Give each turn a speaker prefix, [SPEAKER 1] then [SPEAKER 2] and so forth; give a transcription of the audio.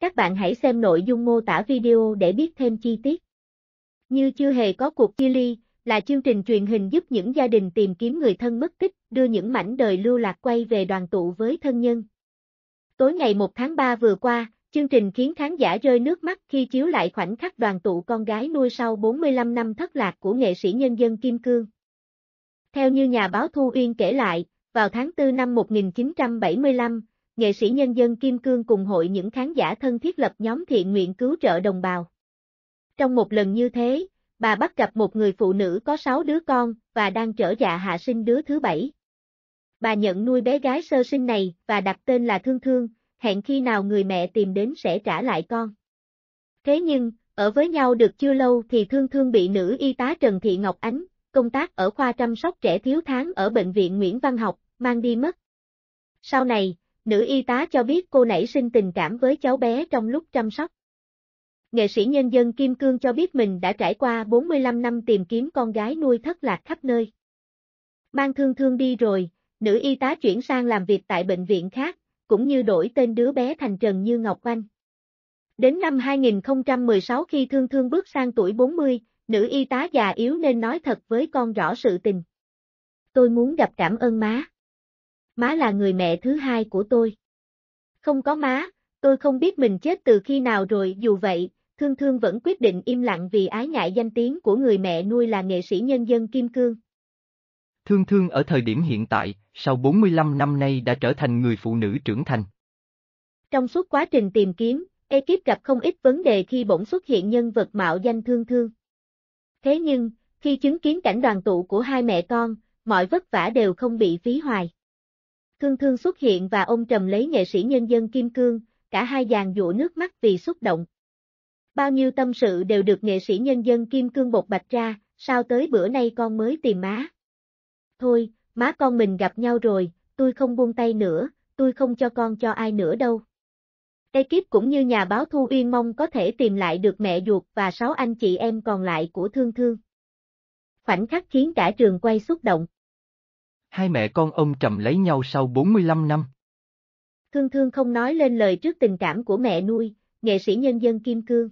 [SPEAKER 1] Các bạn hãy xem nội dung mô tả video để biết thêm chi tiết. Như chưa hề có cuộc chia ly, là chương trình truyền hình giúp những gia đình tìm kiếm người thân mất tích, đưa những mảnh đời lưu lạc quay về đoàn tụ với thân nhân. Tối ngày 1 tháng 3 vừa qua, chương trình khiến khán giả rơi nước mắt khi chiếu lại khoảnh khắc đoàn tụ con gái nuôi sau 45 năm thất lạc của nghệ sĩ nhân dân Kim Cương. Theo như nhà báo Thu Uyên kể lại, vào tháng 4 năm 1975, nghệ sĩ nhân dân Kim Cương cùng hội những khán giả thân thiết lập nhóm thiện nguyện cứu trợ đồng bào. Trong một lần như thế, bà bắt gặp một người phụ nữ có 6 đứa con và đang trở dạ hạ sinh đứa thứ bảy. Bà nhận nuôi bé gái sơ sinh này và đặt tên là Thương Thương, hẹn khi nào người mẹ tìm đến sẽ trả lại con. Thế nhưng, ở với nhau được chưa lâu thì Thương Thương bị nữ y tá Trần Thị Ngọc Ánh, công tác ở khoa chăm sóc trẻ thiếu tháng ở bệnh viện Nguyễn Văn Học, mang đi mất. Sau này, Nữ y tá cho biết cô nảy sinh tình cảm với cháu bé trong lúc chăm sóc. Nghệ sĩ nhân dân Kim Cương cho biết mình đã trải qua 45 năm tìm kiếm con gái nuôi thất lạc khắp nơi. Mang thương thương đi rồi, nữ y tá chuyển sang làm việc tại bệnh viện khác, cũng như đổi tên đứa bé thành Trần Như Ngọc Anh. Đến năm 2016 khi Thương Thương bước sang tuổi 40, nữ y tá già yếu nên nói thật với con rõ sự tình. Tôi muốn gặp cảm ơn má má là người mẹ thứ hai của tôi. Không có má, tôi không biết mình chết từ khi nào rồi dù vậy, Thương Thương vẫn quyết định im lặng vì ái ngại danh tiếng của người mẹ nuôi là nghệ sĩ nhân dân Kim Cương.
[SPEAKER 2] Thương Thương ở thời điểm hiện tại, sau 45 năm nay đã trở thành người phụ nữ trưởng thành.
[SPEAKER 1] Trong suốt quá trình tìm kiếm, ekip gặp không ít vấn đề khi bỗng xuất hiện nhân vật mạo danh Thương Thương. Thế nhưng, khi chứng kiến cảnh đoàn tụ của hai mẹ con, mọi vất vả đều không bị phí hoài. Thương Thương xuất hiện và ông trầm lấy nghệ sĩ nhân dân Kim Cương, cả hai giàn dụa nước mắt vì xúc động. Bao nhiêu tâm sự đều được nghệ sĩ nhân dân Kim Cương bộc bạch ra, sao tới bữa nay con mới tìm má. Thôi, má con mình gặp nhau rồi, tôi không buông tay nữa, tôi không cho con cho ai nữa đâu. Ekip cũng như nhà báo Thu Uyên mong có thể tìm lại được mẹ ruột và sáu anh chị em còn lại của Thương Thương. Khoảnh khắc khiến cả trường quay xúc động.
[SPEAKER 2] Hai mẹ con ông trầm lấy nhau sau 45 năm.
[SPEAKER 1] Thương thương không nói lên lời trước tình cảm của mẹ nuôi, nghệ sĩ nhân dân Kim Cương.